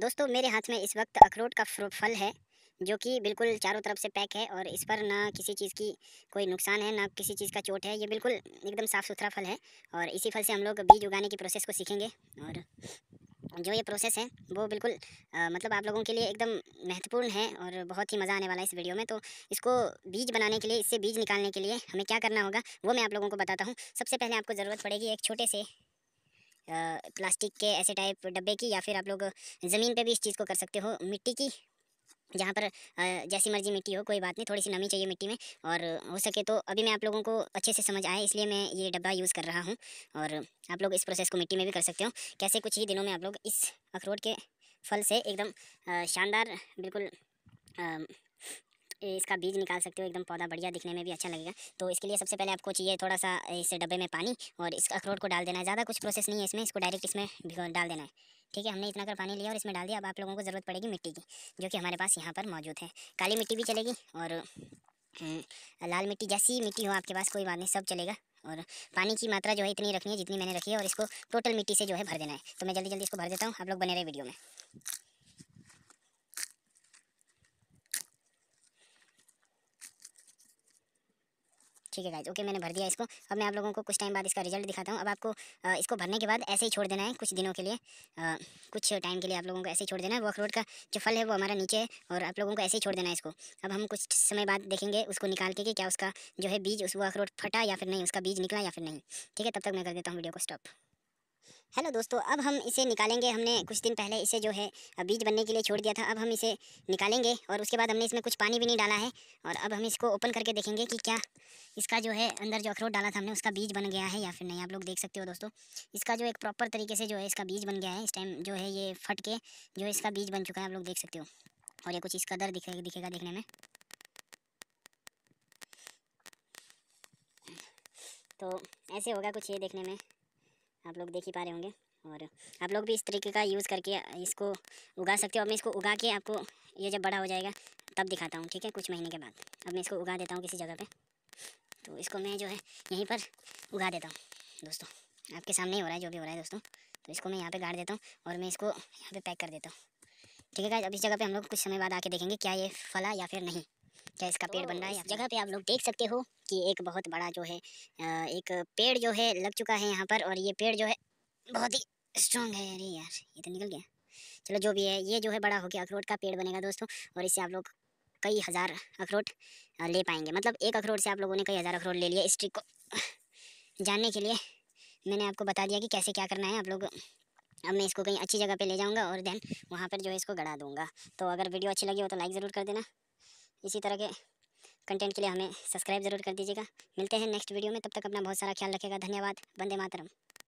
दोस्तों मेरे हाथ में इस वक्त अखरोट का फल है जो कि बिल्कुल चारों तरफ से पैक है और इस पर ना किसी चीज़ की कोई नुकसान है ना किसी चीज़ का चोट है ये बिल्कुल एकदम साफ़ सुथरा फल है और इसी फल से हम लोग बीज उगाने की प्रोसेस को सीखेंगे और जो ये प्रोसेस है वो बिल्कुल आ, मतलब आप लोगों के लिए एकदम महत्वपूर्ण है और बहुत ही मज़ा आने वाला है इस वीडियो में तो इसको बीज बनाने के लिए इससे बीज निकालने के लिए हमें क्या करना होगा वो मैं आप लोगों को बताता हूँ सबसे पहले आपको ज़रूरत पड़ेगी एक छोटे से प्लास्टिक के ऐसे टाइप डब्बे की या फिर आप लोग ज़मीन पे भी इस चीज़ को कर सकते हो मिट्टी की जहाँ पर जैसी मर्जी मिट्टी हो कोई बात नहीं थोड़ी सी नमी चाहिए मिट्टी में और हो सके तो अभी मैं आप लोगों को अच्छे से समझ आए इसलिए मैं ये डब्बा यूज़ कर रहा हूँ और आप लोग इस प्रोसेस को मिट्टी में भी कर सकते हो कैसे कुछ ही दिनों में आप लोग इस अखरोट के फल से एकदम शानदार बिल्कुल इसका बीज निकाल सकते हो एकदम पौधा बढ़िया दिखने में भी अच्छा लगेगा तो इसके लिए सबसे पहले आपको चाहिए थोड़ा सा इस डब्बे में पानी और इस अखरोट को डाल देना है ज़्यादा कुछ प्रोसेस नहीं है इसमें इसको डायरेक्ट इसमें डाल देना है ठीक है हमने इतना कर पानी लिया और इसमें डाल दिया अब आप लोगों को ज़रूरत पड़ेगी मिट्टी की जो कि हमारे पास यहाँ पर मौजूद है काली मिट्टी भी चलेगी और हम्म, लाल मिट्टी जैसी मिट्टी हो आपके पास कोई बात नहीं सब चलेगा और पानी की मात्रा जो है इतनी रखनी है जितनी मैंने रखी है और इसको टोटल मिट्टी से जो है भर देना है तो मैं जल्दी जल्दी इसको भर देता हूँ आप लोग बने रहे वीडियो में ठीक है गाइज ओके मैंने भर दिया इसको अब मैं आप लोगों को कुछ टाइम बाद इसका रिजल्ट दिखाता हूँ अब आपको इसको भरने के बाद ऐसे ही छोड़ देना है कुछ दिनों के लिए कुछ टाइम के लिए आप लोगों को ऐसे ही छोड़ देना है वो अखरोट का जो फल है वो हमारा नीचे है और आप लोगों को ऐसे ही छोड़ देना है इसको अब हम कुछ समय बाद देखेंगे उसको निकाल के कि क्या उसका जो है बीज उस वो अखरोट फटा या फिर नहीं उसका बीज निकला या फिर नहीं ठीक है तब तक मैं कर देता हूँ वीडियो को स्टॉप हेलो दोस्तों अब हम इसे निकालेंगे हमने कुछ दिन पहले इसे जो है बीज बनने के लिए छोड़ दिया था अब हम इसे निकालेंगे और उसके बाद हमने इसमें कुछ पानी भी नहीं डाला है और अब हम इसको ओपन करके देखेंगे कि क्या इसका जो है अंदर जो अखरोट डाला था हमने उसका बीज बन गया है या फिर नहीं आप लोग देख सकते हो दोस्तों इसका जो एक प्रॉपर तरीके से जो है इसका बीज बन गया है इस टाइम जो है ये फट के जो है इसका बीज बन चुका है आप लोग देख सकते हो और ये कुछ इसका दर दिखेगा दिखेगा देखने में तो ऐसे होगा कुछ ये देखने में आप लोग देख ही पा रहे होंगे और आप लोग भी इस तरीके का यूज़ करके इसको उगा सकते हो अब मैं इसको उगा के आपको ये जब बड़ा हो जाएगा तब दिखाता हूँ ठीक है कुछ महीने के बाद अब मैं इसको उगा देता हूँ किसी जगह पे तो इसको मैं जो है यहीं पर उगा देता हूँ दोस्तों आपके सामने ही हो रहा है जो भी हो रहा है दोस्तों तो इसको मैं यहाँ पर गाड़ देता हूँ और मैं इसको यहाँ पर पैक कर देता हूँ ठीक है अब इस जगह पे हम लोग कुछ समय बाद आके देखेंगे क्या ये फला या फिर नहीं जो इसका पेड़ बन रहा है जगह पे आप लोग देख सकते हो कि एक बहुत बड़ा जो है एक पेड़ जो है लग चुका है यहाँ पर और ये पेड़ जो है बहुत ही स्ट्रॉन्ग है अरे यार ये तो निकल गया चलो जो भी है ये जो है बड़ा हो गया अखरोट का पेड़ बनेगा दोस्तों और इससे आप लोग कई हज़ार अखरोट ले पाएंगे मतलब एक अखरोट से आप लोगों ने कई हज़ार अखरोट ले लिया इस ट्रिक को जानने के लिए मैंने आपको बता दिया कि कैसे क्या करना है आप लोग अब मैं इसको कहीं अच्छी जगह पे ले जाऊंगा और देन वहाँ पर जो है इसको गड़ा दूंगा तो अगर वीडियो अच्छी लगी हो तो लाइक ज़रूर कर देना इसी तरह के कंटेंट के लिए हमें सब्सक्राइब जरूर कर दीजिएगा मिलते हैं नेक्स्ट वीडियो में तब तक अपना बहुत सारा ख्याल रखेगा धन्यवाद वंदे मातरम